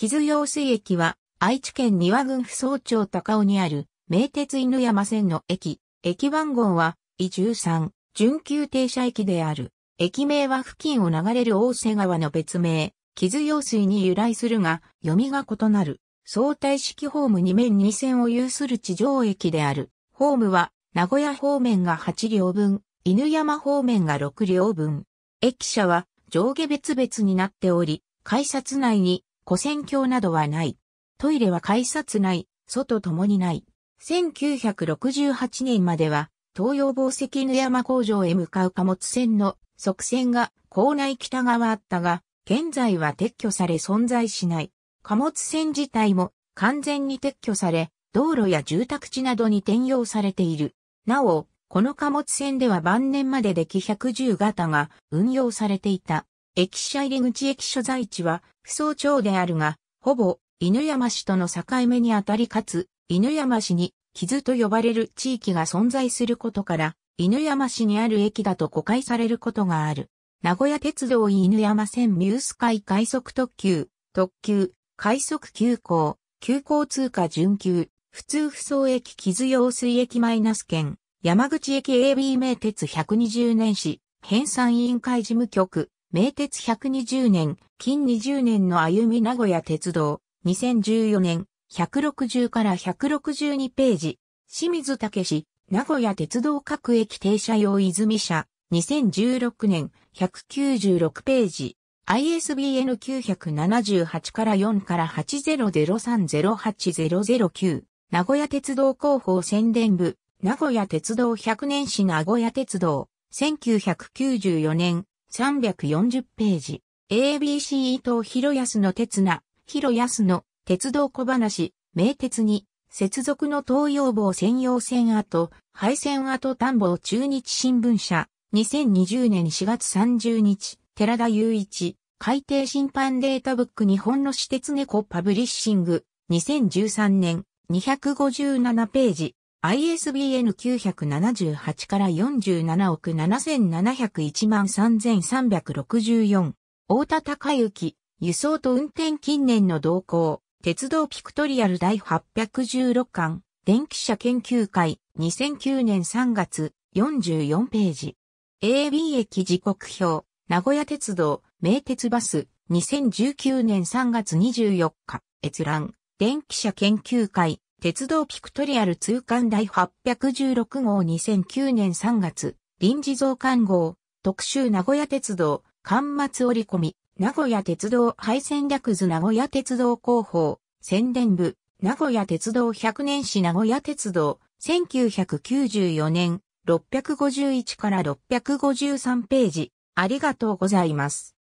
木津用水駅は、愛知県庭波郡扶総町高尾にある、名鉄犬山線の駅。駅番号は、伊1 3準急停車駅である。駅名は付近を流れる大瀬川の別名、木津用水に由来するが、読みが異なる。相対式ホーム2面2線を有する地上駅である。ホームは、名古屋方面が8両分、犬山方面が6両分。駅舎は上下別々になっており、改札内に古戦橋などはない。トイレは改札内、外ともにない。1968年までは、東洋宝石犬山工場へ向かう貨物船の側線が港内北側あったが、現在は撤去され存在しない。貨物船自体も完全に撤去され、道路や住宅地などに転用されている。なお、この貨物船では晩年まででき110型が運用されていた。駅舎入口駅所在地は、扶桑町であるが、ほぼ、犬山市との境目にあたりかつ、犬山市に、傷と呼ばれる地域が存在することから、犬山市にある駅だと誤解されることがある。名古屋鉄道犬山線ミュース海快速特急、特急、快速急行、急行通過準急、普通不走駅傷用水駅マイナス圏、山口駅 AB 名鉄120年市、編纂委員会事務局、名鉄120年、近20年の歩み名古屋鉄道、2014年、160から162ページ、清水武史、名古屋鉄道各駅停車用泉社、2016年、196ページ、ISBN 978から4から800308009、名古屋鉄道広報宣伝部、名古屋鉄道100年史名古屋鉄道、1994年、340ページ。ABC 伊藤博康の鉄な、博康の鉄道小話、名鉄に、接続の東洋坊専用線跡、廃線跡探訪中日新聞社、2020年4月30日、寺田雄一、海底審判データブック日本の私鉄猫パブリッシング、2013年、257ページ、ISBN 978から47億7701万3364。大田隆之、輸送と運転近年の動向、鉄道ピクトリアル第816巻、電気車研究会、2009年3月、44ページ。AB 駅時刻表、名古屋鉄道、名鉄バス、2019年3月24日、閲覧、電気車研究会、鉄道ピクトリアル通関第816号2009年3月、臨時増刊号、特集名古屋鉄道、刊末折り込み、名古屋鉄道廃線略図名古屋鉄道広報、宣伝部、名古屋鉄道100年史名古屋鉄道、1994年、651から653ページ、ありがとうございます。